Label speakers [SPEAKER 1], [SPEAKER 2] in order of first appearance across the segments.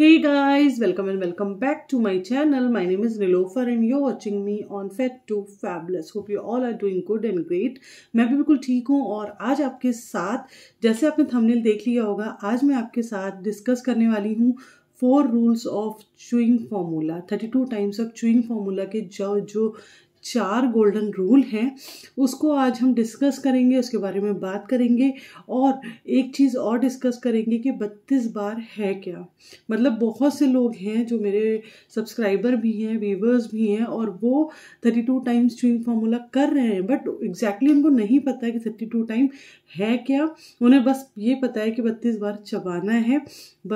[SPEAKER 1] Hey guys, welcome and welcome back to my channel. My name is Nilofer and you're watching me on Fat to Fabulous. Hope you all are doing good and great. मैं भी बिल्कुल ठीक हूँ और आज आपके साथ जैसे आपने थंबनेल देख लिया होगा आज मैं आपके साथ डिस्कस करने वाली हूँ four rules of chewing formula thirty two times of chewing formula के जो जो चार गोल्डन रूल हैं उसको आज हम डिस्कस करेंगे उसके बारे में बात करेंगे और एक चीज़ और डिस्कस करेंगे कि बत्तीस बार है क्या मतलब बहुत से लोग हैं जो मेरे सब्सक्राइबर भी हैं व्यूवर्स भी हैं और वो thirty two times stream formula कर रहे हैं बट एग्जैक्टली उनको नहीं पता है कि थर्टी टू टाइम है क्या उन्हें बस ये पता है कि बत्तीस बार चबाना है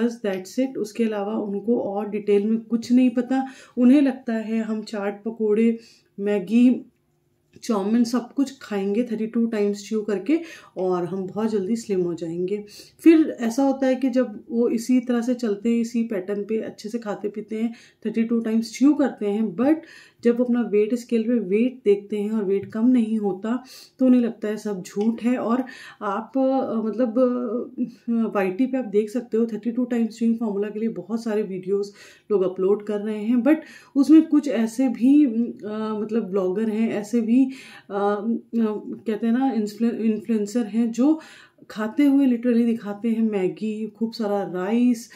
[SPEAKER 1] बस दैट्स इट उसके अलावा उनको और डिटेल में कुछ नहीं पता उन्हें लगता है हम चाट पकौड़े मैगी चाउमिन सब कुछ खाएंगे थर्टी टू टाइम्स च्यू करके और हम बहुत जल्दी स्लिम हो जाएंगे फिर ऐसा होता है कि जब वो इसी तरह से चलते हैं इसी पैटर्न पे अच्छे से खाते पीते हैं थर्टी टू टाइम्स च्यू करते हैं बट जब अपना वेट स्केल पे वेट देखते हैं और वेट कम नहीं होता तो उन्हें लगता है सब झूठ है और आप मतलब वाई पे आप देख सकते हो thirty two time swing formula के लिए बहुत सारे वीडियोस लोग अपलोड कर रहे हैं बट उसमें कुछ ऐसे भी आ, मतलब ब्लॉगर हैं ऐसे भी आ, आ, कहते हैं ना इन्फ्लुएंसर हैं जो खाते हुए लिटरली दिखाते हैं मैगी खूब सारा राइस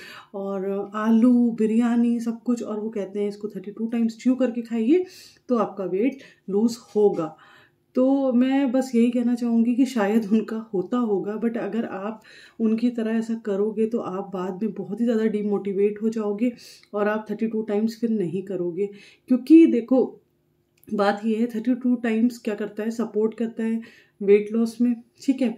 [SPEAKER 1] और आलू बिरयानी सब कुछ और वो कहते हैं इसको थर्टी टू टाइम्स च्यू करके खाइए तो आपका वेट लूज़ होगा तो मैं बस यही कहना चाहूँगी कि शायद उनका होता होगा बट अगर आप उनकी तरह ऐसा करोगे तो आप बाद में बहुत ही ज़्यादा डीमोटिवेट हो जाओगे और आप थर्टी टू टाइम्स फिर नहीं करोगे क्योंकि देखो बात यह है थर्टी टू टाइम्स क्या करता है सपोर्ट करता है वेट लॉस में ठीक है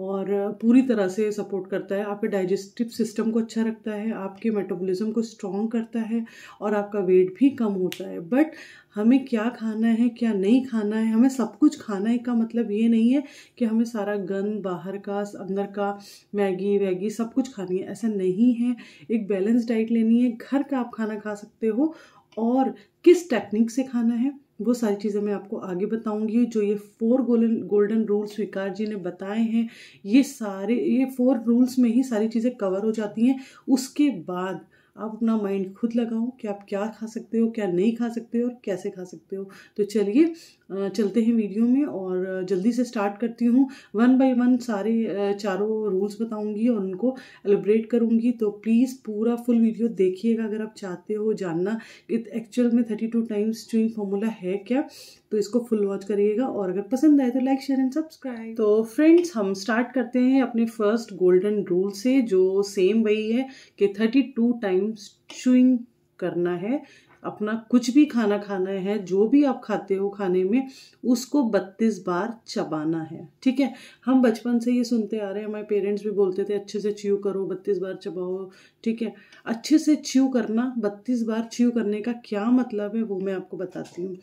[SPEAKER 1] और पूरी तरह से सपोर्ट करता है आपके डाइजेस्टिव सिस्टम को अच्छा रखता है आपके मेटाबॉलिज्म को स्ट्रॉन्ग करता है और आपका वेट भी कम होता है बट हमें क्या खाना है क्या नहीं खाना है हमें सब कुछ खाना है का मतलब ये नहीं है कि हमें सारा गन बाहर का अंदर का मैगी वैगी सब कुछ खानी है ऐसा नहीं है एक बैलेंस डाइट लेनी है घर का आप खाना खा सकते हो और किस टेक्निक से खाना है वो सारी चीज़ें मैं आपको आगे बताऊंगी जो ये फोर गोल्डन गोल्डन रूल्स विकार जी ने बताए हैं ये सारे ये फोर रूल्स में ही सारी चीज़ें कवर हो जाती हैं उसके बाद आप अपना माइंड खुद लगाओ कि आप क्या खा सकते हो क्या नहीं खा सकते हो और कैसे खा सकते हो तो चलिए चलते हैं वीडियो में और जल्दी से स्टार्ट करती हूँ वन बाय वन सारे चारों रूल्स बताऊँगी और उनको एलिब्रेट करूँगी तो प्लीज़ पूरा फुल वीडियो देखिएगा अगर आप चाहते हो जानना कि एक्चुअल में thirty two times chewing formula है क्या तो इसको फुल वॉच करिएगा और अगर पसंद आए तो लाइक शेयर एंड सब्सक्राइब तो फ्रेंड्स हम स्टार्ट करते हैं अपने फर्स्ट गोल्डन रूल से जो सेम वही है कि thirty two times time chewing करना है अपना कुछ भी खाना खाना है जो भी आप खाते हो खाने में उसको बत्तीस बार चबाना है ठीक है हम बचपन से ये सुनते आ रहे हैं हमारे पेरेंट्स भी बोलते थे अच्छे से च्यू करो बत्तीस बार चबाओ ठीक है अच्छे से च्यू करना बत्तीस बार च्यू करने का क्या मतलब है वो मैं आपको बताती हूँ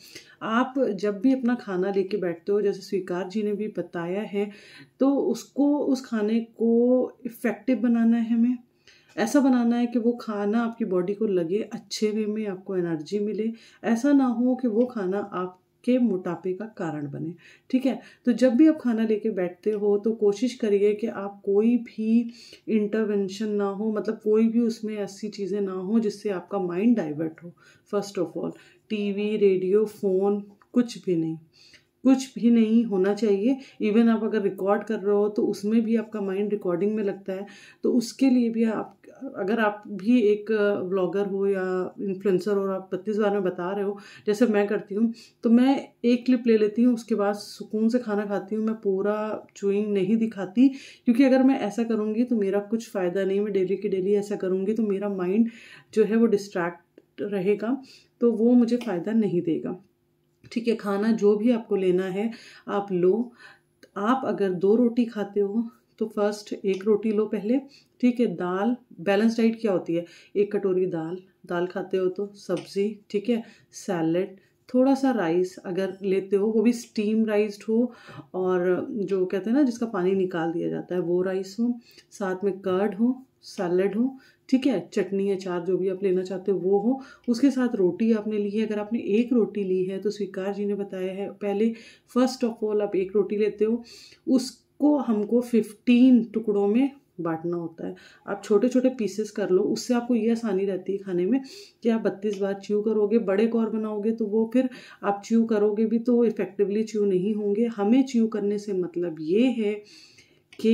[SPEAKER 1] आप जब भी अपना खाना लेके बैठते हो जैसे स्वीकार जी ने भी बताया है तो उसको उस खाने को इफ़ेक्टिव बनाना है हमें ऐसा बनाना है कि वो खाना आपकी बॉडी को लगे अच्छे वे में आपको एनर्जी मिले ऐसा ना हो कि वो खाना आप के मोटापे का कारण बने ठीक है तो जब भी आप खाना लेके बैठते हो तो कोशिश करिए कि आप कोई भी इंटरवेंशन ना हो मतलब कोई भी उसमें ऐसी चीज़ें ना हो जिससे आपका माइंड डाइवर्ट हो first of all TV radio phone कुछ भी नहीं कुछ भी नहीं होना चाहिए इवन आप अगर रिकॉर्ड कर रहे हो तो उसमें भी आपका माइंड रिकॉर्डिंग में लगता है तो उसके लिए भी आप अगर आप भी एक ब्लॉगर हो या इन्फ्लुएंसर हो और आप बत्तीस बार में बता रहे हो जैसे मैं करती हूँ तो मैं एक क्लिप ले लेती हूँ उसके बाद सुकून से खाना खाती हूँ मैं पूरा चूइंग नहीं दिखाती क्योंकि अगर मैं ऐसा करूँगी तो मेरा कुछ फ़ायदा नहीं मैं डेली की डेली ऐसा करूँगी तो मेरा माइंड जो है वो डिस्ट्रैक्ट रहेगा तो वो मुझे फ़ायदा नहीं देगा ठीक है खाना जो भी आपको लेना है आप लो आप अगर दो रोटी खाते हो तो फर्स्ट एक रोटी लो पहले ठीक है दाल बैलेंस डाइट क्या होती है एक कटोरी दाल दाल खाते हो तो सब्ज़ी ठीक है सैलड थोड़ा सा राइस अगर लेते हो वो भी स्टीम राइस्ड हो और जो कहते हैं ना जिसका पानी निकाल दिया जाता है वो राइस हो साथ में कर्ड हो सैलड हो ठीक है चटनी या चार जो भी आप लेना चाहते हो वो हो उसके साथ रोटी आपने ली है अगर आपने एक रोटी ली है तो स्वीकार जी ने बताया है पहले फर्स्ट ऑफ ऑल आप एक रोटी लेते हो उस को हमको फिफ्टीन टुकड़ों में बांटना होता है आप छोटे छोटे पीसेस कर लो उससे आपको ये आसानी रहती है खाने में कि आप बत्तीस बार च्यू करोगे बड़े कौर बनाओगे तो वो फिर आप च्यू करोगे भी तो इफ़ेक्टिवली च्यू नहीं होंगे हमें च्यू करने से मतलब ये है कि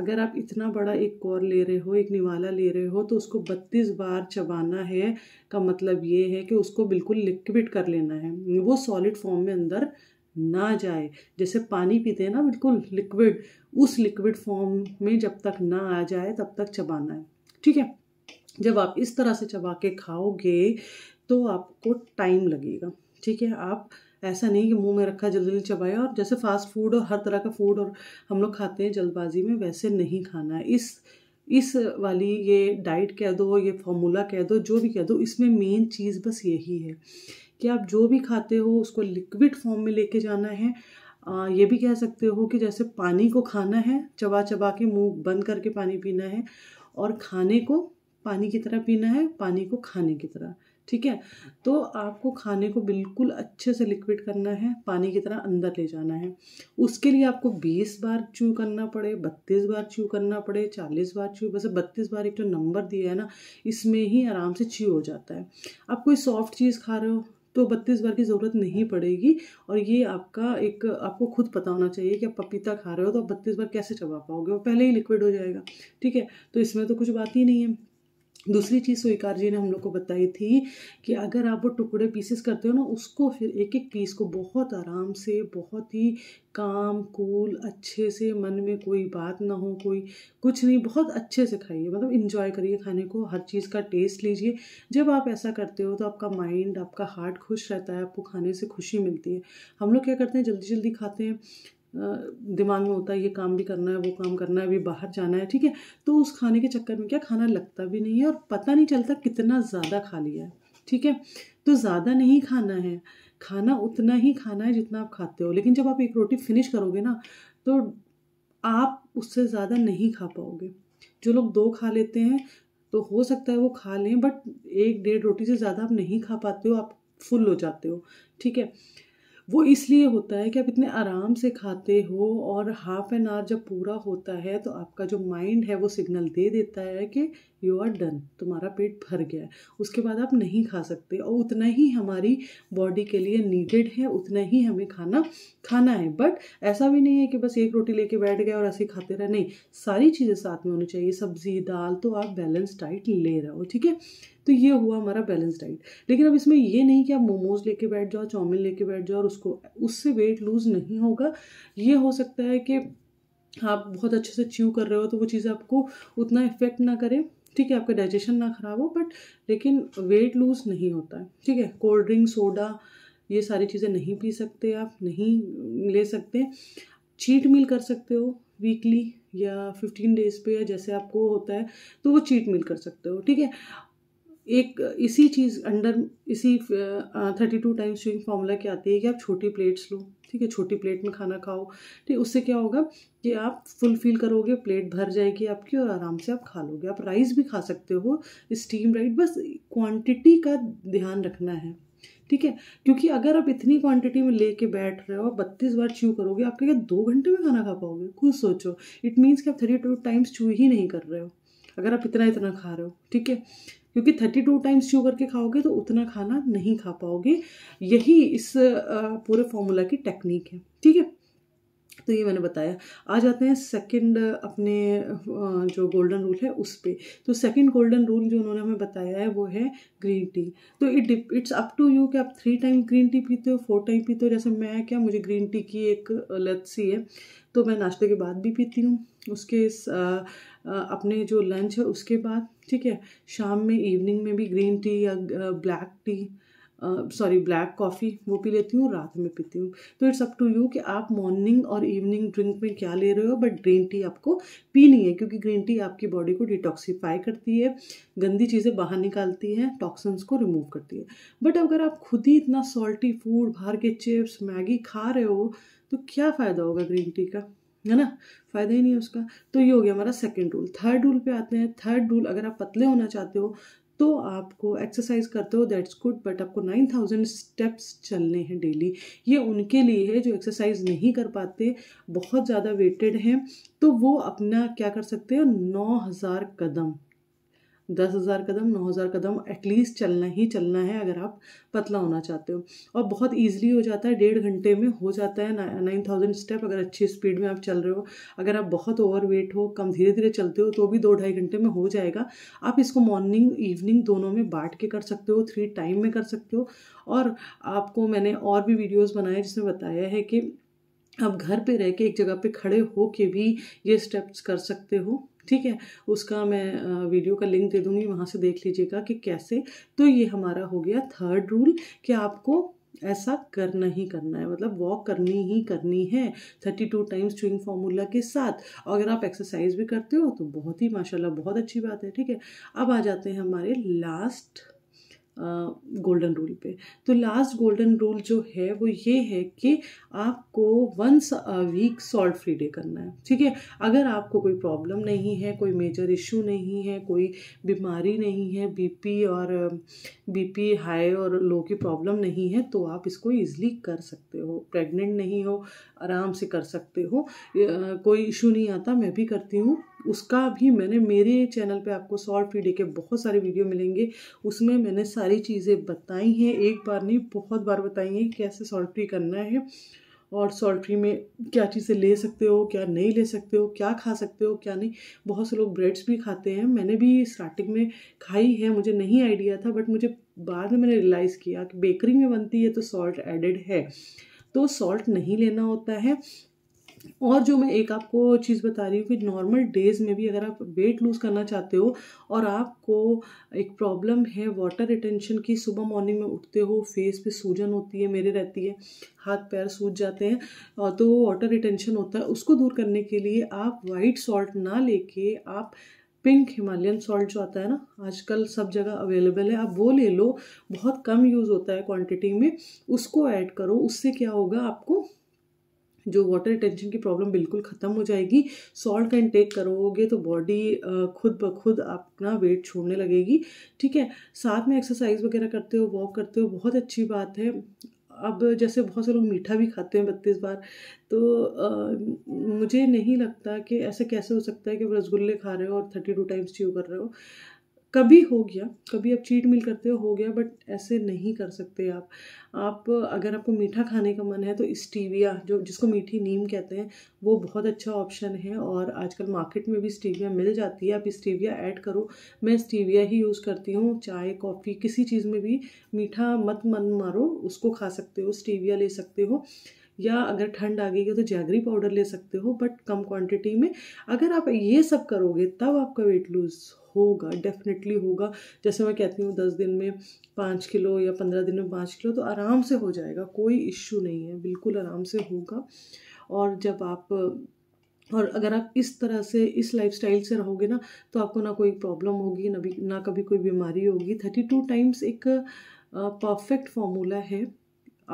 [SPEAKER 1] अगर आप इतना बड़ा एक कौर ले रहे हो एक निवाला ले रहे हो तो उसको बत्तीस बार चबाना है का मतलब ये है कि उसको बिल्कुल लिक्विड कर लेना है वो सॉलिड फॉर्म में अंदर ना जाए जैसे पानी पीते हैं ना बिल्कुल लिक्विड उस लिक्विड फॉर्म में जब तक ना आ जाए तब तक चबाना है ठीक है जब आप इस तरह से चबा के खाओगे तो आपको टाइम लगेगा ठीक है आप ऐसा नहीं कि मुंह में रखा जल्दी जल्दी चबाया और जैसे फास्ट फूड और हर तरह का फूड और हम लोग खाते हैं जल्दबाजी में वैसे नहीं खाना है इस इस वाली ये डाइट कह दो ये फॉर्मूला कह दो जो भी कह दो इसमें मेन चीज़ बस यही है कि आप जो भी खाते हो उसको लिक्विड फॉर्म में लेके जाना है आ, ये भी कह सकते हो कि जैसे पानी को खाना है चबा चबा के मुंह बंद करके पानी पीना है और खाने को पानी की तरह पीना है पानी को खाने की तरह ठीक है तो आपको खाने को बिल्कुल अच्छे से लिक्विड करना है पानी की तरह अंदर ले जाना है उसके लिए आपको 20 बार च्यू करना पड़े 32 बार च्यू करना पड़े 40 बार च्यू वैसे 32 बार एक जो तो नंबर दिया है ना इसमें ही आराम से च्यू हो जाता है आप कोई सॉफ्ट चीज़ खा रहे हो तो बत्तीस बार की ज़रूरत नहीं पड़ेगी और ये आपका एक आपको खुद पता होना चाहिए कि आप पपीता खा रहे हो तो आप बत्तीस बार कैसे चबा पाओगे वो पहले ही लिक्विड हो जाएगा ठीक है तो इसमें तो कुछ बात ही नहीं है दूसरी चीज़ स्वीकार तो जी ने हम लोग को बताई थी कि अगर आप वो टुकड़े पीसेस करते हो ना उसको फिर एक एक पीस को बहुत आराम से बहुत ही काम कूल अच्छे से मन में कोई बात ना हो कोई कुछ नहीं बहुत अच्छे से खाइए मतलब इंजॉय करिए खाने को हर चीज़ का टेस्ट लीजिए जब आप ऐसा करते हो तो आपका माइंड आपका हार्ट खुश रहता है आपको खाने से खुशी मिलती है हम लोग क्या करते हैं जल्दी जल्दी खाते हैं दिमाग में होता है ये काम भी करना है वो काम करना है अभी बाहर जाना है ठीक है तो उस खाने के चक्कर में क्या खाना लगता भी नहीं है और पता नहीं चलता कितना ज़्यादा खा लिया है ठीक है तो ज़्यादा नहीं खाना है खाना उतना ही खाना है जितना आप खाते हो लेकिन जब आप एक रोटी फिनिश करोगे ना तो आप उससे ज़्यादा नहीं खा पाओगे जो लोग दो खा लेते हैं तो हो सकता है वो खा लें बट एक डेढ़ रोटी से ज़्यादा आप नहीं खा पाते हो आप फुल हो जाते हो ठीक है वो इसलिए होता है कि आप इतने आराम से खाते हो और हाफ एन आवर जब पूरा होता है तो आपका जो माइंड है वो सिग्नल दे देता है कि यू आर डन तुम्हारा पेट भर गया है उसके बाद आप नहीं खा सकते और उतना ही हमारी बॉडी के लिए नीडेड है उतना ही हमें खाना खाना है बट ऐसा भी नहीं है कि बस एक रोटी लेके बैठ गए और ऐसे ही खाते रहे नहीं सारी चीज़ें साथ में होनी चाहिए सब्जी दाल तो आप बैलेंस डाइट ले रहे हो ठीक है तो ये हुआ हमारा बैलेंस डाइट लेकिन अब इसमें ये नहीं कि आप मोमोज लेके बैठ जाओ चाउमिन लेके बैठ जाओ और उसको उससे वेट लूज़ नहीं होगा ये हो सकता है कि आप बहुत अच्छे से च्यू कर रहे हो तो वो चीज़ आपको उतना इफेक्ट ना करे ठीक है आपका डाइजेशन ना ख़राब हो बट लेकिन वेट लूज़ नहीं होता है ठीक है कोल्ड ड्रिंक सोडा ये सारी चीज़ें नहीं पी सकते आप नहीं ले सकते चीट मील कर सकते हो वीकली या फिफ्टीन डेज़ पे या जैसे आपको होता है तो वो चीट मील कर सकते हो ठीक है एक इसी चीज़ अंडर इसी thirty two times swing formula क्या आती है कि आप छोटी प्लेट्स लो ठीक है छोटी प्लेट में खाना खाओ ठीक उससे क्या होगा कि आप फुल फील करोगे प्लेट भर जाएगी आपकी और आराम से आप खा लोगे आप राइस भी खा सकते हो स्टीम राइट बस क्वांटिटी का ध्यान रखना है ठीक है क्योंकि अगर आप इतनी क्वांटिटी में लेके बैठ रहे हो बत्तीस बार च्यू करोगे आपके क्या दो घंटे में खाना खा पाओगे खुद सोचो इट मीन्स कि आप थर्टी टू टाइम्स च्यू ही नहीं कर रहे हो अगर आप इतना इतना खा रहे हो ठीक है क्योंकि थर्टी टू टाइम्स चू करके खाओगे तो उतना खाना नहीं खा पाओगे यही इस पूरे फॉर्मूला की टेक्निक है ठीक है तो ये मैंने बताया आ जाते हैं सेकंड अपने जो गोल्डन रूल है उस पर तो सेकंड गोल्डन रूल जो उन्होंने हमें बताया है वो है ग्रीन टी तो it it's up to you कि आप थ्री टाइम ग्रीन टी पीते हो फोर टाइम पीते हो जैसे मैं क्या मुझे ग्रीन टी की एक लत सी है तो मैं नाश्ते के बाद भी पीती हूँ उसके अपने जो लंच है उसके बाद ठीक है शाम में इवनिंग में भी ग्रीन टी या black tea sorry black coffee वो पी लेती हूँ रात में पीती हूँ तो इट्स अप टू यू कि आप मॉर्निंग और इवनिंग ड्रिंक में क्या ले रहे हो बट ग्रीन टी आपको पीनी है क्योंकि ग्रीन टी आपकी बॉडी को डिटॉक्सीफाई करती है गंदी चीज़ें बाहर निकालती है टॉक्सन्स को रिमूव करती है बट अगर आप खुद ही इतना सॉल्टी फूड बाहर के चिप्स मैगी खा रहे हो तो क्या फ़ायदा होगा ग्रीन टी का है ना फ़ायदा ही नहीं है उसका तो ये हो गया हमारा सेकेंड रूल थर्ड रूल पे आते हैं थर्ड रूल अगर आप पतले होना चाहते हो तो आपको एक्सरसाइज करते हो दैट्स गुड बट आपको नाइन थाउजेंड स्टेप्स चलने हैं डेली ये उनके लिए है जो एक्सरसाइज नहीं कर पाते बहुत ज़्यादा वेटेड हैं तो वो अपना क्या कर सकते हैं नौ हज़ार कदम दस हज़ार कदम नौ हज़ार कदम एटलीस्ट चलना ही चलना है अगर आप पतला होना चाहते हो और बहुत ईजिली हो जाता है डेढ़ घंटे में हो जाता है नाइन थाउजेंड स्टेप अगर अच्छी स्पीड में आप चल रहे हो अगर आप बहुत ओवर वेट हो कम धीरे धीरे चलते हो तो भी दो ढाई घंटे में हो जाएगा आप इसको मॉर्निंग इवनिंग दोनों में बांट के कर सकते हो थ्री टाइम में कर सकते हो और आपको मैंने और भी वीडियोज़ बनाए जिसमें बताया है कि आप घर पे रह के एक जगह पे खड़े हो के भी ये स्टेप्स कर सकते हो ठीक है उसका मैं वीडियो का लिंक दे दूँगी वहाँ से देख लीजिएगा कि कैसे तो ये हमारा हो गया थर्ड रूल कि आपको ऐसा करना ही करना है मतलब वॉक करनी ही करनी है thirty two times chewing formula के साथ अगर आप एक्सरसाइज भी करते हो तो बहुत ही माशाल्लाह बहुत अच्छी बात है ठीक है अब आ जाते हैं हमारे लास्ट गोल्डन रूल पे तो लास्ट गोल्डन रूल जो है वो ये है कि आपको once a week salt free day करना है ठीक है अगर आपको कोई प्रॉब्लम नहीं है कोई मेजर इशू नहीं है कोई बीमारी नहीं है बीपी और बीपी हाई और लो की प्रॉब्लम नहीं है तो आप इसको ईजिली कर सकते हो प्रेग्नेंट नहीं हो आराम से कर सकते हो कोई इशू नहीं आता मैं भी करती हूँ उसका भी मैंने मेरे चैनल पे आपको सॉल्ट फ्री डे के बहुत सारे वीडियो मिलेंगे उसमें मैंने सारी चीज़ें बताई हैं एक बार नहीं बहुत बार बताई हैं कैसे सॉल्ट फ्री करना है और सॉल्ट फ्री में क्या चीज़ें ले सकते हो क्या नहीं ले सकते हो क्या खा सकते हो क्या नहीं बहुत से लोग ब्रेड्स भी खाते हैं मैंने भी स्टार्टिंग में खाई है मुझे नहीं आइडिया था बट मुझे बाद में मैंने रियलाइज़ किया कि बेकरी में बनती है तो सॉल्ट एडेड है तो सॉल्ट नहीं लेना होता है और जो मैं एक आपको चीज़ बता रही हूँ कि नॉर्मल डेज़ में भी अगर आप वेट लूज़ करना चाहते हो और आपको एक प्रॉब्लम है वाटर रिटेंशन की सुबह मॉर्निंग में उठते हो फेस पे सूजन होती है मेरे रहती है हाथ पैर सूज जाते हैं और तो वाटर रिटेंशन होता है उसको दूर करने के लिए आप वाइट सॉल्ट ना लेके आप पिंक हिमालयन सॉल्ट जो आता है ना आजकल सब जगह अवेलेबल है आप वो ले लो बहुत कम यूज़ होता है क्वांटिटी में उसको ऐड करो उससे क्या होगा आपको जो वाटर रिटेंशन की प्रॉब्लम बिल्कुल ख़त्म हो जाएगी सॉल्ट का इंटेक करोगे तो बॉडी खुद ब खुद अपना वेट छोड़ने लगेगी ठीक है साथ में एक्सरसाइज वगैरह करते हो वॉक करते हो बहुत अच्छी बात है अब जैसे बहुत से लोग मीठा भी खाते हैं बत्तीस बार तो आ, मुझे नहीं लगता कि ऐसे कैसे हो सकता है कि रसगुल्ले खा रहे हो और थर्टी टू टाइम्स च्यू कर रहे हो कभी हो गया कभी आप चीट मिल करते हो हो गया बट ऐसे नहीं कर सकते आप आप अगर आपको मीठा खाने का मन है तो स्टीविया जो जिसको मीठी नीम कहते हैं वो बहुत अच्छा ऑप्शन है और आजकल मार्केट में भी स्टीविया मिल जाती है आप स्टीविया ऐड करो मैं स्टीविया ही यूज़ करती हूँ चाय कॉफ़ी किसी चीज़ में भी मीठा मत मन मारो उसको खा सकते हो स्टीविया ले सकते हो या अगर ठंड आ गई है तो जैगरी पाउडर ले सकते हो बट कम क्वांटिटी में अगर आप ये सब करोगे तब आपका वेट लूज़ होगा डेफिनेटली होगा जैसे मैं कहती हूँ दस दिन में पाँच किलो या पंद्रह दिन में पाँच किलो तो आराम से हो जाएगा कोई इश्यू नहीं है बिल्कुल आराम से होगा और जब आप और अगर आप इस तरह से इस लाइफस्टाइल से रहोगे ना तो आपको ना कोई प्रॉब्लम होगी ना भी ना कभी कोई बीमारी होगी थर्टी टू टाइम्स एक परफेक्ट फॉर्मूला है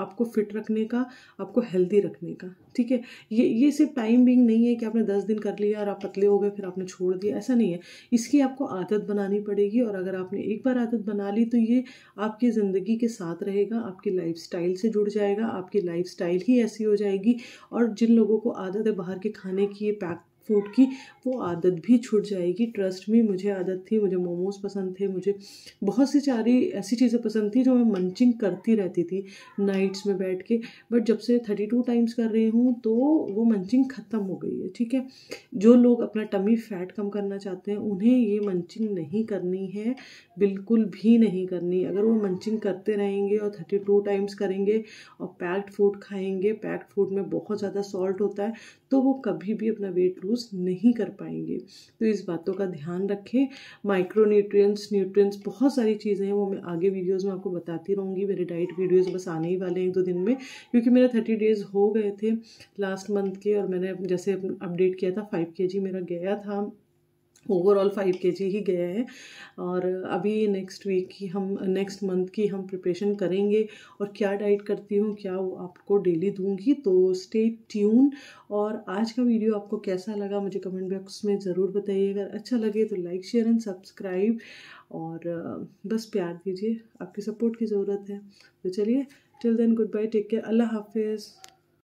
[SPEAKER 1] आपको फिट रखने का आपको हेल्दी रखने का ठीक है ये ये सिर्फ टाइम बिंग नहीं है कि आपने दस दिन कर लिया और आप पतले हो गए फिर आपने छोड़ दिया ऐसा नहीं है इसकी आपको आदत बनानी पड़ेगी और अगर आपने एक बार आदत बना ली तो ये आपकी ज़िंदगी के साथ रहेगा आपकी लाइफ से जुड़ जाएगा आपकी लाइफ ही ऐसी हो जाएगी और जिन लोगों को आदत है बाहर के खाने की ये पैक फूड की वो आदत भी छूट जाएगी ट्रस्ट में मुझे आदत थी मुझे मोमोज पसंद थे मुझे बहुत सी सारी ऐसी चीज़ें पसंद थी जो मैं मंचिंग करती रहती थी नाइट्स में बैठ के बट जब से थर्टी टू टाइम्स कर रही हूँ तो वो मंचिंग ख़त्म हो गई है ठीक है जो लोग अपना टमी फैट कम करना चाहते हैं उन्हें ये मंचिंग नहीं करनी है बिल्कुल भी नहीं करनी अगर वो मंचिंग करते रहेंगे और थर्टी टू टाइम्स करेंगे और पैक्ड फूड खाएंगे पैक्ड फूड में बहुत ज़्यादा सॉल्ट होता है तो वो कभी भी अपना वेट लूज यूज़ नहीं कर पाएंगे तो इस बातों का ध्यान रखें माइक्रो न्यूट्रियस न्यूट्रियस बहुत सारी चीज़ें हैं वो मैं आगे वीडियोज़ में आपको बताती रहूँगी मेरे डाइट वीडियोज़ बस आने ही वाले हैं एक दो दिन में क्योंकि मेरे थर्टी डेज़ हो गए थे लास्ट मंथ के और मैंने जैसे अपडेट किया था फाइव के जी मेरा गया था ओवरऑल फाइव के जी ही गया है और अभी नेक्स्ट वीक की हम नेक्स्ट मंथ की हम प्रिपरेशन करेंगे और क्या डाइट करती हूँ क्या वो आपको डेली दूंगी तो स्टे ट्यून और आज का वीडियो आपको कैसा लगा मुझे कमेंट बॉक्स में ज़रूर बताइए अगर अच्छा लगे तो लाइक शेयर एंड सब्सक्राइब और बस प्यार दीजिए आपकी सपोर्ट की ज़रूरत है तो चलिए till then goodbye take care अल्लाह हाफिज़